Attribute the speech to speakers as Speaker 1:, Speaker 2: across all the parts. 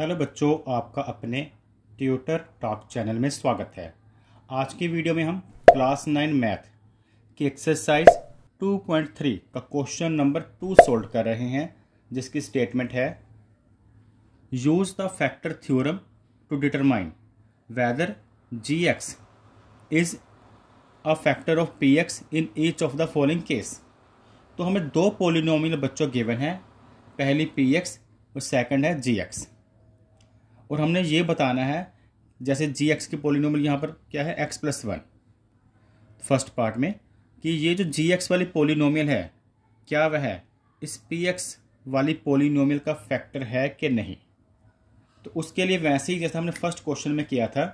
Speaker 1: hello बच्चों आपका अपने ट्यूटर टॉक चैनल में स्वागत है आज की वीडियो में हम क्लास नाइन मैथ की एक्सरसाइज 2.3 का क्वेश्चन नंबर टू सोल्व कर रहे हैं जिसकी स्टेटमेंट है use the factor theorem to determine whether g x is a factor of p x in each of the following case तो हमें दो पोलिनोमियल बच्चों गिवन है पहली पी एक्स और सेकेंड है जी एक्स और हमने ये बताना है जैसे जी एक्स की पोलिनोमल यहाँ पर क्या है x plus one first part में कि ये जो जी एक्स वाली पोलिनोमल है क्या वह है इस पी एक्स वाली पोलिनोमल का फैक्टर है कि नहीं तो उसके लिए वैसे ही जैसा हमने फर्स्ट क्वेश्चन में किया था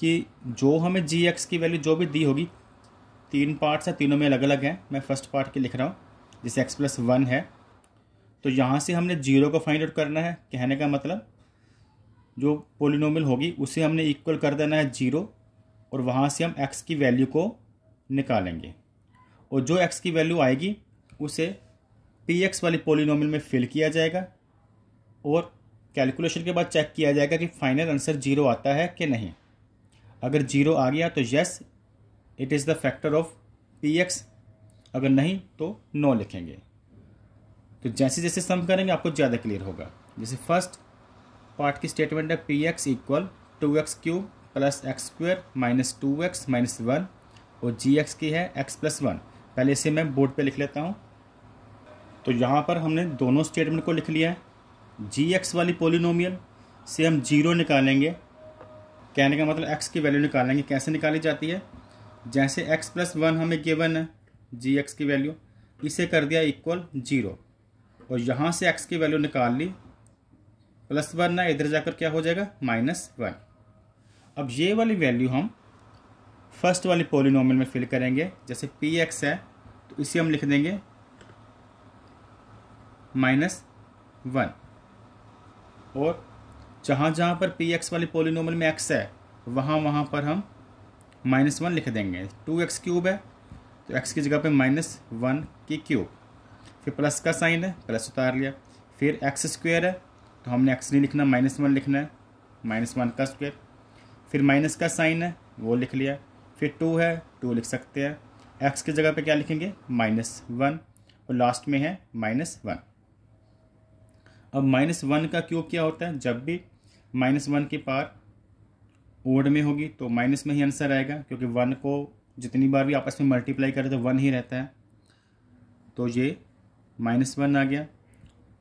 Speaker 1: कि जो हमें जी एक्स की वैल्यू जो भी दी होगी तीन पार्ट्स हैं तीनों में अलग अलग हैं मैं फर्स्ट पार्ट के लिख रहा हूँ जैसे एक्स प्लस वन है तो यहाँ से हमने जीरो को फाइंड आउट करना है कहने का मतलब जो पोलिनोमियल होगी उसे हमने इक्वल कर देना है जीरो और वहाँ से हम एक्स की वैल्यू को निकालेंगे और जो एक्स की वैल्यू आएगी उसे पी एक्स वाली पोलिनोमियल में फिल किया जाएगा और कैलकुलेशन के बाद चेक किया जाएगा कि फाइनल आंसर जीरो आता है कि नहीं अगर जीरो आ गया तो yes it is the factor of p x अगर नहीं तो नो लिखेंगे तो जैसे जैसे सम करेंगे आपको ज़्यादा क्लियर होगा जैसे फर्स्ट पार्ट की स्टेटमेंट है p x equal to x cube plus x square minus two x minus one और जी एक्स की है एक्स प्लस वन पहले इसे मैं बोर्ड पे लिख लेता हूँ तो यहाँ पर हमने दोनों स्टेटमेंट को लिख लिया है जी एक्स वाली पोलिनोमियल से हम जीरो निकालेंगे कहने का मतलब एक्स की वैल्यू निकालेंगे कैसे निकाली जाती है जैसे एक्स प्लस वन हमें गिवन है जी एक्स की वैल्यू इसे कर दिया इक्वल जीरो और यहाँ से एक्स की वैल्यू निकाल ली प्लस वन है इधर जाकर क्या हो जाएगा माइनस वन अब ये वाली वैल्यू हम फर्स्ट वाली पोलिनोमियल में फिल करेंगे जैसे पी एक्स है तो इसे हम लिख देंगे माइनस वन और जहाँ जहाँ पर पी एक्स वाली पोलिनोमल में एक्स है वहाँ वहाँ पर हम माइनस वन लिख देंगे टू एक्स क्यूब है तो एक्स की जगह पे माइनस वन की क्यूब फिर प्लस का साइन है प्लस उतार लिया फिर एक्स स्क्वेयर है तो हमने एक्स नहीं लिखना माइनस वन लिखना है माइनस वन का स्क्वेयर फिर माइनस का साइन है वो लिख लिया फिर टू है टू लिख सकते हैं एक्स की जगह पे क्या लिखेंगे माइनस वन और लास्ट में है माइनस वन अब माइनस वन का क्यूब क्या होता है जब भी माइनस वन की पार ओड में होगी तो माइनस में ही आंसर आएगा क्योंकि वन को जितनी बार भी आपस में मल्टीप्लाई करें तो वन ही रहता है तो ये माइनस वन आ गया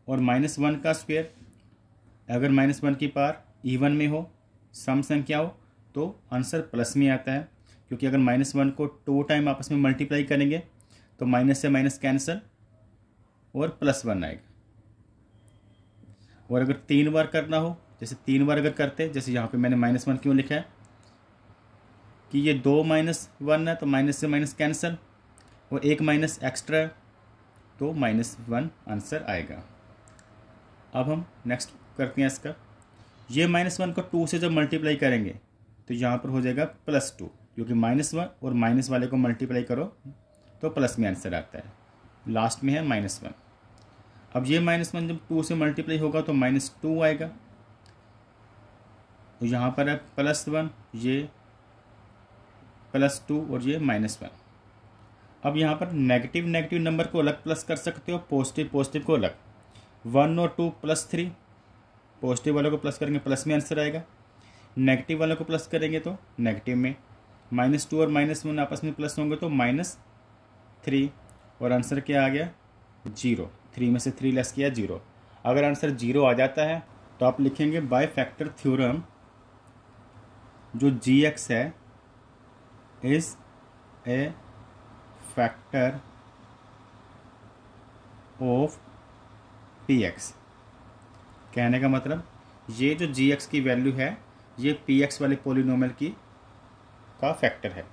Speaker 1: और माइनस वन का स्क्वेयर अगर माइनस वन की पार ईवन e में हो सम संख्या हो तो आंसर प्लस में आता है क्योंकि अगर माइनस वन को टू टाइम आपस में मल्टीप्लाई करेंगे तो माइनस से माइनस कैंसिल और प्लस वन आएगा और अगर तीन बार करना हो जैसे तीन बार अगर करते जैसे यहाँ पे मैंने माइनस वन क्यों लिखा है कि ये दो माइनस वन है तो माइनस से माइनस कैंसिल और एक माइनस एक्स्ट्रा है तो माइनस वन आंसर आएगा अब हम नेक्स्ट करते हैं इसका ये माइनस वन को टू से जब मल्टीप्लाई करेंगे तो यहाँ पर हो जाएगा प्लस टू क्योंकि माइनस वन और माइनस वाले को मल्टीप्लाई करो तो प्लस में आंसर आता है लास्ट में है माइनस वन अब ये माइनस वन जब टू से मल्टीप्लाई होगा तो माइनस टू आएगा तो यहाँ पर है प्लस वन ये प्लस टू और ये माइनस वन अब यहाँ पर नेगेटिव नेगेटिव नंबर को अलग प्लस कर सकते हो पॉजिटिव पॉजिटिव को अलग वन और टू प्लस थ्री पॉजिटिव वालों को प्लस करेंगे प्लस में आंसर आएगा नेगेटिव वालों को प्लस करेंगे तो नेगेटिव में माइनस टू और माइनस वन आपस में प्लस होंगे तो माइनस थ्री और आंसर क्या आ गया जीरो थ्री में से थ्री लेस किया जीरो अगर आंसर जीरो आ जाता है तो आप लिखेंगे बाय फैक्टर थ्योरम जो जी एक्स है is a factor of p x कहने का मतलब ये जो जी एक्स की वैल्यू है ये पी एक्स वाले पोलिनोमल की का फैक्टर है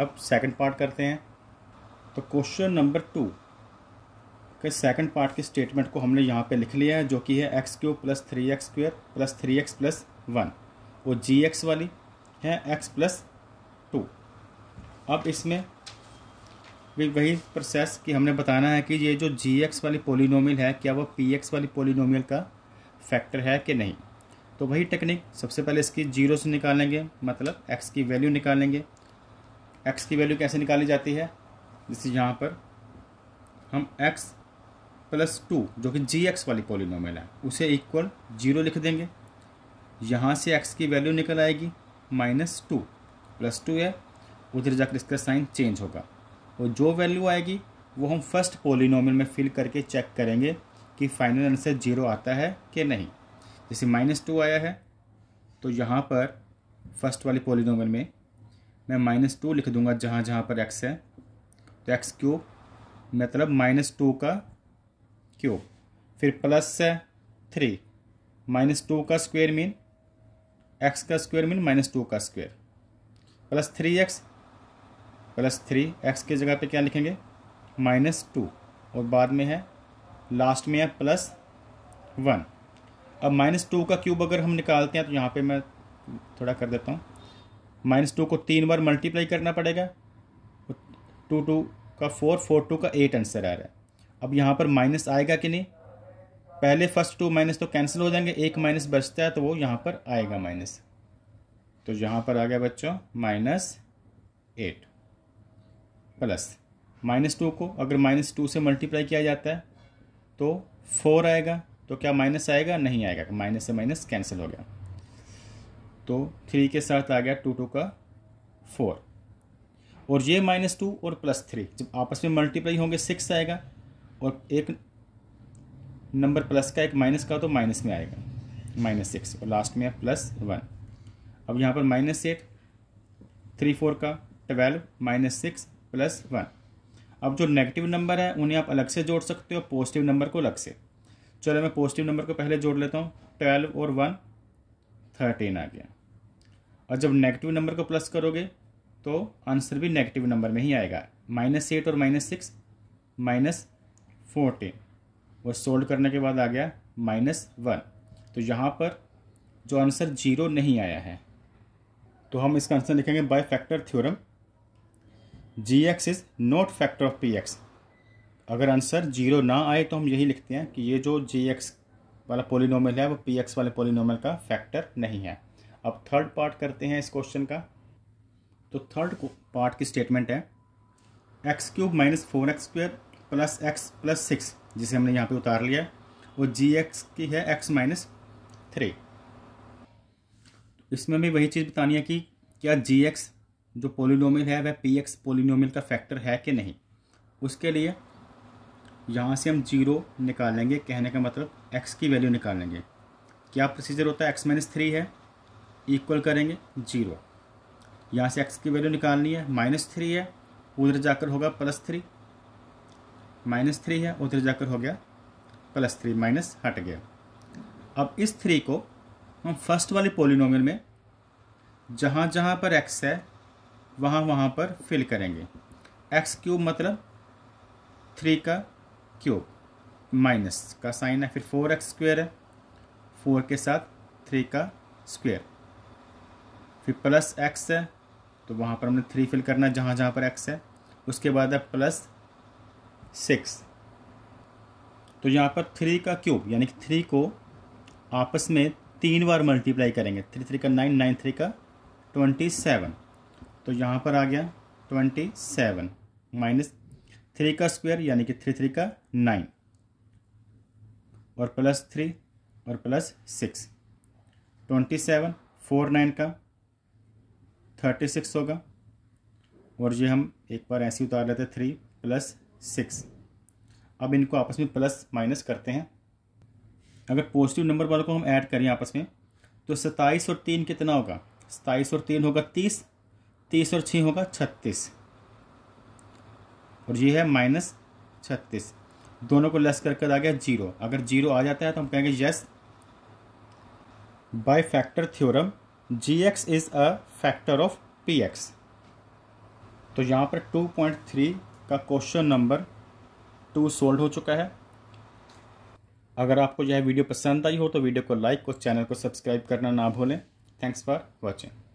Speaker 1: अब सेकंड पार्ट करते हैं तो क्वेश्चन नंबर टू के सेकंड पार्ट की स्टेटमेंट को हमने यहाँ पे लिख लिया है जो कि है x cube plus three x square plus three x plus one वो जी एक्स वाली है एक्स प्लस टू अब इसमें भी वही प्रोसेस कि हमने बताना है कि ये जो जी एक्स वाली पोलिनोमियल है क्या वो पी एक्स वाली पोलिनोमियल का फैक्टर है कि नहीं तो वही टेक्निक सबसे पहले इसकी जीरो से निकालेंगे मतलब एक्स की वैल्यू निकालेंगे एक्स की वैल्यू कैसे निकाली जाती है जैसे यहाँ पर हम एक्स प्लस टू जो कि जी एक्स वाली पॉलिनोमियल है उसे इक्वल जीरो लिख देंगे यहाँ से एक्स की वैल्यू निकल आएगी माइनस टू प्लस टू है उधर जाकर इसका साइन चेंज होगा और जो वैल्यू आएगी वो हम फर्स्ट पॉलिनोमियल में फिल करके चेक करेंगे कि फाइनल आंसर जीरो आता है कि नहीं जैसे माइनस टू आया है तो यहाँ पर फर्स्ट वाले पोलिनोमल में मैं माइनस टू लिख दूंगा जहाँ जहाँ पर एक्स है तो एक्स क्यूब मतलब माइनस टू का क्यूब फिर प्लस है थ्री माइनस टू का स्क्वायर मीन एक्स का स्क्वायर मीन माइनस टू का square plus three x plus three x की जगह पे क्या लिखेंगे माइनस टू और बाद में है लास्ट में है प्लस वन अब माइनस टू का क्यूब अगर हम निकालते हैं तो यहाँ पे मैं थोड़ा कर देता हूँ माइनस टू को तीन बार मल्टीप्लाई करना पड़ेगा टू टू का फोर फोर टू का एट आंसर आ रहा है अब यहाँ पर माइनस आएगा कि नहीं पहले फर्स्ट टू माइनस तो कैंसिल हो जाएंगे एक माइनस बचता है तो वो यहाँ पर आएगा माइनस तो यहाँ पर आ गया बच्चों minus eight plus minus two को अगर माइनस टू से मल्टीप्लाई किया जाता है तो फोर आएगा तो क्या माइनस आएगा नहीं आएगा माइनस से माइनस कैंसिल हो गया तो थ्री के साथ आ गया टू टू का फोर और ये माइनस टू और प्लस थ्री जब आपस में मल्टीप्लाई होंगे सिक्स आएगा और एक नंबर प्लस का एक माइनस का तो माइनस में आएगा माइनस सिक्स और लास्ट में है प्लस वन अब यहाँ पर माइनस एट थ्री फोर का twelve minus six plus one अब जो नेगेटिव नंबर है उन्हें आप अलग से जोड़ सकते हो पॉजिटिव नंबर को अलग से चलो मैं पॉजिटिव नंबर को पहले जोड़ लेता हूँ ट्वेल्व और वन थर्टीन आ गया और जब नेगेटिव नंबर को प्लस करोगे तो आंसर भी नेगेटिव नंबर में ही आएगा माइनस एट और माइनस सिक्स माइनस फोर्टीन और सोल्व करने के बाद आ गया माइनस वन तो यहाँ पर जो आंसर जीरो नहीं आया है तो हम इसका आंसर लिखेंगे by factor theorem g x is not factor of p x अगर आंसर जीरो ना आए तो हम यही लिखते हैं कि ये जो जी एक्स वाला पोलिनोमल है वो पी एक्स वाले पोलिनोमल का फैक्टर नहीं है अब थर्ड पार्ट करते हैं इस क्वेश्चन का तो थर्ड पार्ट की स्टेटमेंट है x cube minus four x square plus x plus six जिसे हमने यहाँ पे उतार लिया वो जी एक्स की है एक्स माइनस थ्री इसमें भी वही चीज़ बतानी है कि क्या जी एक्स जो पोलिनोमिल है वह पी एक्स पोलिनोमिल का फैक्टर है कि नहीं उसके लिए यहाँ से हम जीरो निकालेंगे कहने का मतलब एक्स की वैल्यू निकालेंगे क्या प्रोसीजर होता है एक्स माइनस थ्री है इक्वल करेंगे जीरो यहाँ से एक्स की वैल्यू निकालनी है माइनस थ्री है उधर जाकर होगा प्लस थ्री माइनस थ्री है उधर जाकर हो गया प्लस थ्री माइनस हट गया अब इस थ्री को हम फर्स्ट वाले पोलिनोमियल में जहाँ जहाँ पर एक्स है वहाँ वहाँ पर फिल करेंगे एक्स क्यूब मतलब थ्री का क्यूब माइनस का साइन है फिर फोर एक्स स्क्वेयर है फोर के साथ थ्री का स्क्वेयर फिर प्लस एक्स है तो वहाँ पर हमने थ्री फिल करना है जहाँ जहाँ पर एक्स है उसके बाद है प्लस सिक्स तो यहाँ पर थ्री का क्यूब यानी कि थ्री को आपस में तीन बार मल्टीप्लाई करेंगे थ्री थ्री का नाइन नाइन थ्री का ट्वेंटी सेवन तो यहाँ पर आ गया ट्वेंटी सेवन माइनस थ्री का स्क्वायर यानी कि थ्री थ्री का नाइन और प्लस थ्री और plus six twenty seven four nine का थर्टी सिक्स होगा और ये हम एक बार ऐसे उतार लेते हैं थ्री प्लस सिक्स अब इनको आपस में प्लस माइनस करते हैं अगर पॉजिटिव नंबर वालों को हम ऐड करें आपस में तो सत्ताईस और तीन कितना होगा सत्ताईस और तीन होगा तीस तीस और छः होगा छत्तीस और ये है माइनस छत्तीस दोनों को लेस करके कर आ गया जीरो अगर जीरो आ जाता है तो हम कहेंगे yes by factor theorem g x is a factor of p x तो यहाँ पर टू पॉइंट थ्री का क्वेश्चन नंबर टू सोल्व हो चुका है अगर आपको यह वीडियो पसंद आई हो तो वीडियो को लाइक और चैनल को सब्सक्राइब करना ना भूलें थैंक्स फॉर वॉचिंग